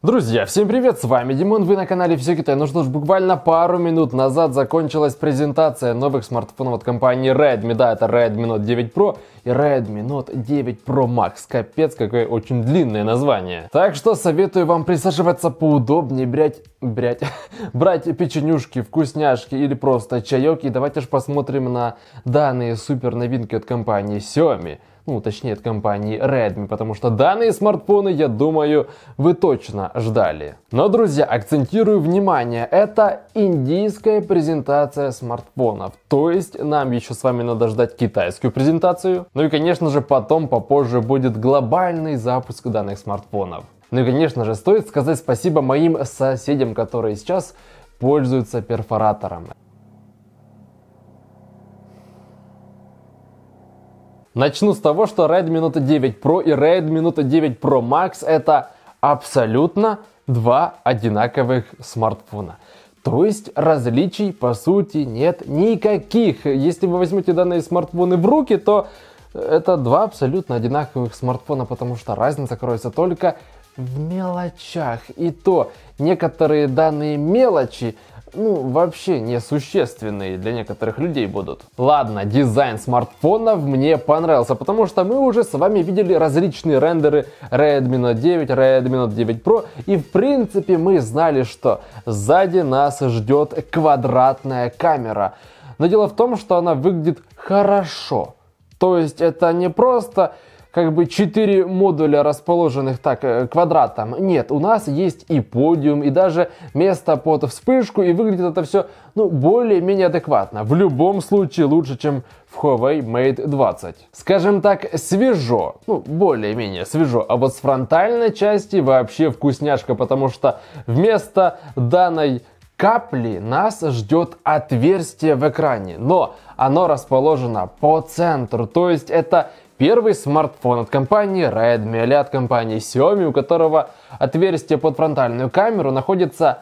Друзья, всем привет, с вами Димон, вы на канале Все Китай. Ну что ж, буквально пару минут назад закончилась презентация новых смартфонов от компании Redmi, да, это Redmi Note 9 Pro Redmi Note 9 Pro Max. Капец, какое очень длинное название. Так что советую вам присаживаться поудобнее, брать, брать, брать печенюшки, вкусняшки или просто чаек. И давайте же посмотрим на данные супер новинки от компании Xiaomi ну, точнее, от компании Redmi, потому что данные смартфоны, я думаю, вы точно ждали. Но, друзья, акцентирую внимание, это индийская презентация смартфонов, то есть нам еще с вами надо ждать китайскую презентацию, ну и, конечно же, потом попозже будет глобальный запуск данных смартфонов. Ну и, конечно же, стоит сказать спасибо моим соседям, которые сейчас пользуются перфоратором. Начну с того, что Redmi Note 9 Pro и Redmi Note 9 Pro Max это абсолютно два одинаковых смартфона. То есть различий по сути нет никаких. Если вы возьмете данные смартфоны в руки, то это два абсолютно одинаковых смартфона, потому что разница кроется только в мелочах. И то некоторые данные мелочи ну, вообще несущественные для некоторых людей будут. Ладно, дизайн смартфонов мне понравился, потому что мы уже с вами видели различные рендеры Redmi Note 9, Redmi Note 9 Pro, и в принципе мы знали, что сзади нас ждет квадратная камера. Но дело в том, что она выглядит хорошо. То есть это не просто как бы четыре модуля, расположенных так э, квадратом. Нет, у нас есть и подиум, и даже место под вспышку, и выглядит это все ну, более-менее адекватно. В любом случае лучше, чем в Huawei Mate 20. Скажем так, свежо, ну, более-менее свежо, а вот с фронтальной части вообще вкусняшка, потому что вместо данной капли нас ждет отверстие в экране, но оно расположено по центру, то есть это первый смартфон от компании Redmi или от компании Xiaomi, у которого отверстие под фронтальную камеру находится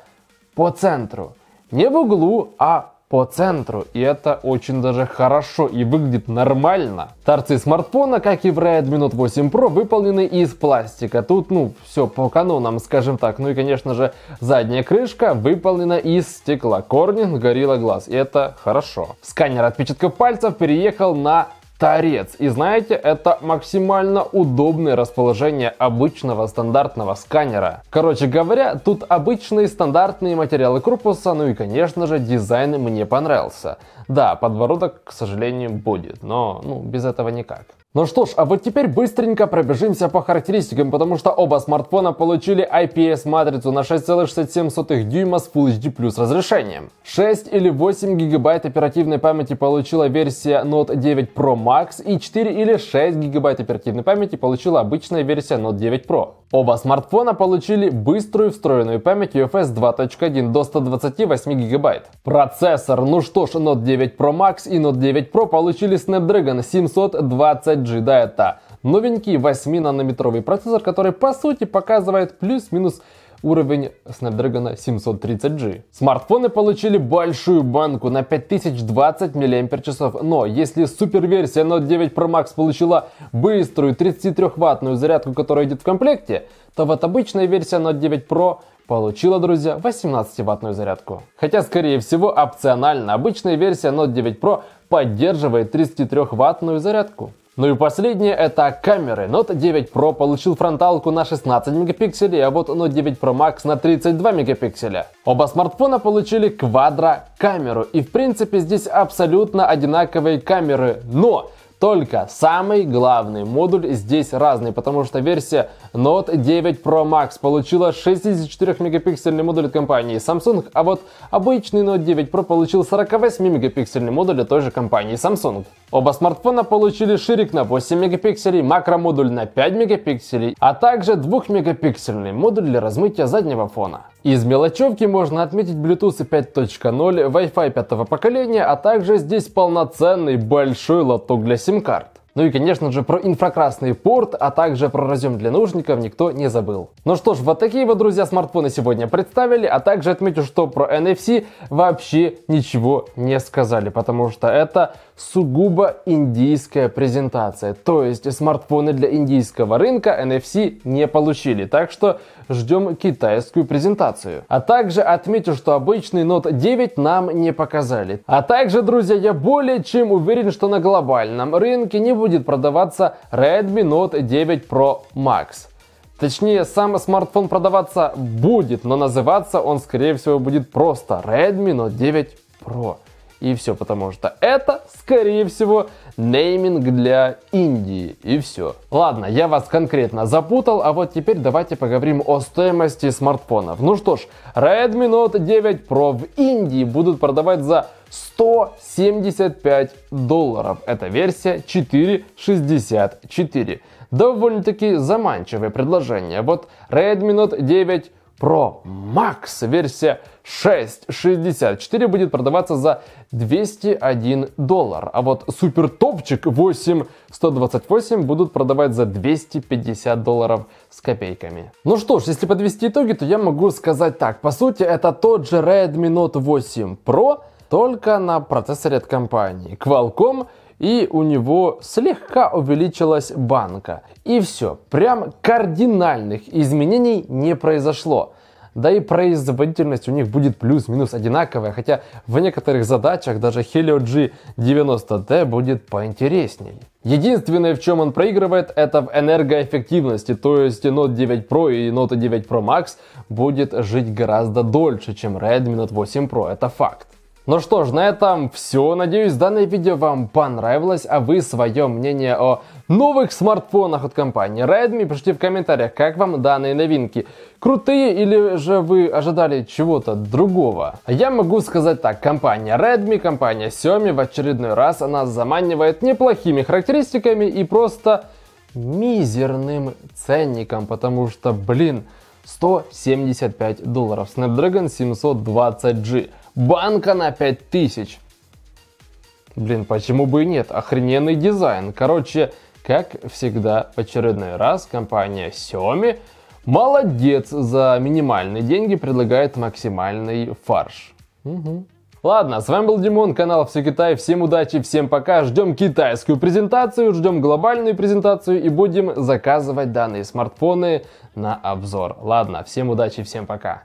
по центру. Не в углу, а по центру, и это очень даже хорошо и выглядит нормально. Торцы смартфона, как и в Redmi Note 8 Pro, выполнены из пластика. Тут, ну, все по канонам, скажем так. Ну и, конечно же, задняя крышка выполнена из стекла. Корни Gorilla Glass, и это хорошо. Сканер отпечатков пальцев переехал на торец. И знаете, это максимально удобное расположение обычного стандартного сканера. Короче говоря, тут обычные стандартные материалы корпуса, ну и конечно же дизайн мне понравился. Да, подбородок, к сожалению, будет, но ну, без этого никак. Ну что ж, а вот теперь быстренько пробежимся по характеристикам, потому что оба смартфона получили IPS-матрицу на 6,67 дюйма с Full HD разрешением. 6 или 8 гигабайт оперативной памяти получила версия Note 9 Pro Max и 4 или 6 гигабайт оперативной памяти получила обычная версия Note 9 Pro. Оба смартфона получили быструю встроенную память UFS 2.1 до 128 ГБ. Процессор, ну что ж, Note 9 Pro Max и Note 9 Pro получили Snapdragon 720G, да это новенький 8-нанометровый процессор, который по сути показывает плюс-минус уровень Snapdragon 730G. Смартфоны получили большую банку на 5020 мАч, но если суперверсия Note 9 Pro Max получила быструю 33-ваттную зарядку, которая идет в комплекте, то вот обычная версия Note 9 Pro получила, друзья, 18-ваттную зарядку. Хотя, скорее всего, опционально. Обычная версия Note 9 Pro поддерживает 33-ваттную зарядку. Ну и последнее это камеры. Note 9 Pro получил фронталку на 16 мегапикселей, а вот Note 9 Pro Max на 32 мегапикселя. Оба смартфона получили квадро камеру и в принципе здесь абсолютно одинаковые камеры, но только самый главный модуль здесь разный, потому что версия Note 9 Pro Max получила 64-мегапиксельный модуль от компании Samsung, а вот обычный Note 9 Pro получил 48-мегапиксельный модуль от той же компании Samsung. Оба смартфона получили ширик на 8 мегапикселей, макромодуль на 5 мегапикселей, а также 2-мегапиксельный модуль для размытия заднего фона. Из мелочевки можно отметить Bluetooth 5.0, Wi-Fi пятого поколения, а также здесь полноценный большой лоток для сим-карт. Ну и, конечно же, про инфракрасный порт, а также про разъем для наушников никто не забыл. Ну что ж, вот такие вот, друзья, смартфоны сегодня представили, а также отметил, что про NFC вообще ничего не сказали, потому что это сугубо индийская презентация. То есть смартфоны для индийского рынка NFC не получили, так что ждем китайскую презентацию. А также отметил, что обычный Note 9 нам не показали. А также, друзья, я более чем уверен, что на глобальном рынке не будет будет продаваться Redmi Note 9 Pro Max. Точнее, сам смартфон продаваться будет, но называться он, скорее всего, будет просто Redmi Note 9 Pro. И все, потому что это, скорее всего, нейминг для Индии. И все. Ладно, я вас конкретно запутал, а вот теперь давайте поговорим о стоимости смартфонов. Ну что ж, Redmi Note 9 Pro в Индии будут продавать за 175 долларов. Это версия 4.64. Довольно-таки заманчивое предложение. Вот Redmi Note 9 Pro Max версия 6.64 будет продаваться за 201 доллар, а вот супер топчик 8128 будут продавать за 250 долларов с копейками. Ну что ж, если подвести итоги, то я могу сказать так. По сути, это тот же Redmi Note 8 Pro, только на процессоре от компании Qualcomm, и у него слегка увеличилась банка. И все, прям кардинальных изменений не произошло. Да и производительность у них будет плюс-минус одинаковая, хотя в некоторых задачах даже Helio G90T будет поинтересней. Единственное, в чем он проигрывает, это в энергоэффективности, то есть Note 9 Pro и Note 9 Pro Max будет жить гораздо дольше, чем Redmi Note 8 Pro, это факт. Ну что ж, на этом все. Надеюсь, данное видео вам понравилось, а вы свое мнение о новых смартфонах от компании Redmi пишите в комментариях, как вам данные новинки. Крутые или же вы ожидали чего-то другого? А я могу сказать так, компания Redmi, компания Xiaomi в очередной раз она заманивает неплохими характеристиками и просто мизерным ценником, потому что, блин, 175 долларов, Snapdragon 720G. Банка на 5000. Блин, почему бы и нет? Охрененный дизайн. Короче, как всегда, в очередной раз компания Xiaomi молодец, за минимальные деньги предлагает максимальный фарш. Угу. Ладно, с вами был Димон, канал Все Китай. Всем удачи, всем пока. Ждем китайскую презентацию, ждем глобальную презентацию и будем заказывать данные смартфоны на обзор. Ладно, всем удачи, всем пока.